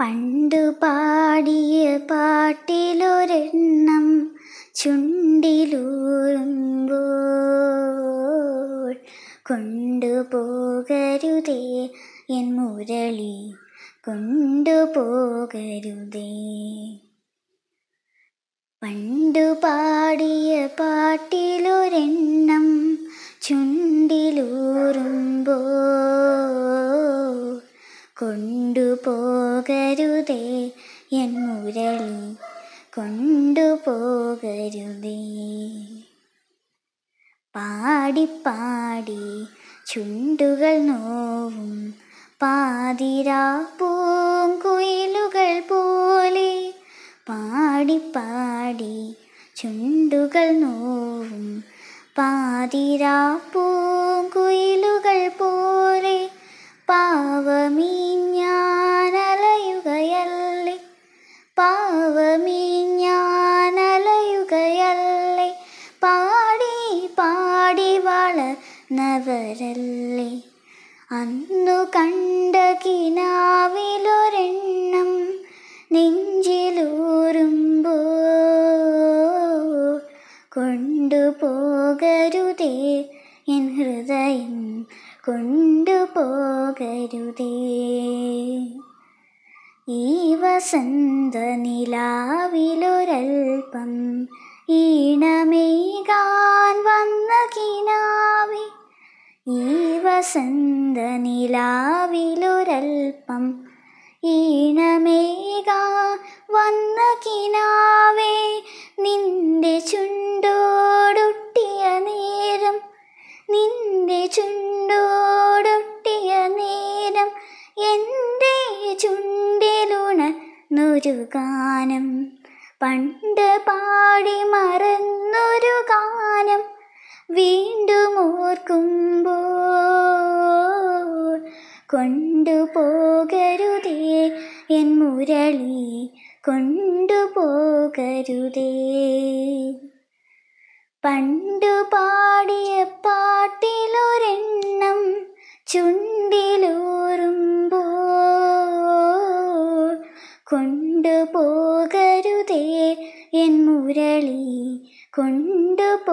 പണ്ട് പാടിയ പാട്ടിലൊരെണ്ണം ചുണ്ടിലൂറുമ്പോൾ കൊണ്ടുപോകരുതേ എൻ മുരളി കൊണ്ടുപോകരുതേ പണ്ട് പാടിയ പാട്ടിലൊരെണ്ണം ചുണ്ടിലൂറുമ്പോൾ കൊണ്ട് കൊണ്ടുപോകരുതേ എൻ മുരളി കൊണ്ടുപോകരുതേ പാടിപ്പാടി ചുണ്ടുകൾ നോവും പാതിരാ പൂങ്കുയിലുകൾ പോലെ പാടിപ്പാടി ചുണ്ടുകൾ നോവും പാതിരാ പൂങ്കു നവരല്ലേ അന്നു കണ്ട കിനാവിലൊരെണ്ണം നെഞ്ചിലൂറുമ്പോ കൊണ്ടുപോകരുതേ എൻ ഹൃദയം കൊണ്ടുപോകരുതേ ഈ വസന്ത നിലാവിലൊരൽപ്പം ഈണമേകാൻ വന്ന കിനാ ഈ വസന്ത നിലാവിലൊരൽപ്പം ഈണമേക വന്ന കിനാവേ നിന്റെ ചുണ്ടോടൊട്ടിയ നേരം നിന്റെ ചുണ്ടോടൊട്ടിയ നേരം എൻ്റെ ചുണ്ടിലുണന്നൊരു ഗാനം പണ്ട് പാടി മറന്നൊരു ഗാനം വീണ്ടും ഓർക്കും കൊണ്ടുപോകരുതേ എൻ മുരളി കൊണ്ടുപോകരുതേ പണ്ടു പാടിയ പാട്ടിലൊരെണ്ണം ചുണ്ടിലൂറുമ്പോ കൊണ്ടുപോകരുതേ എൻ മുരളി കൊണ്ടുപോകരുതേ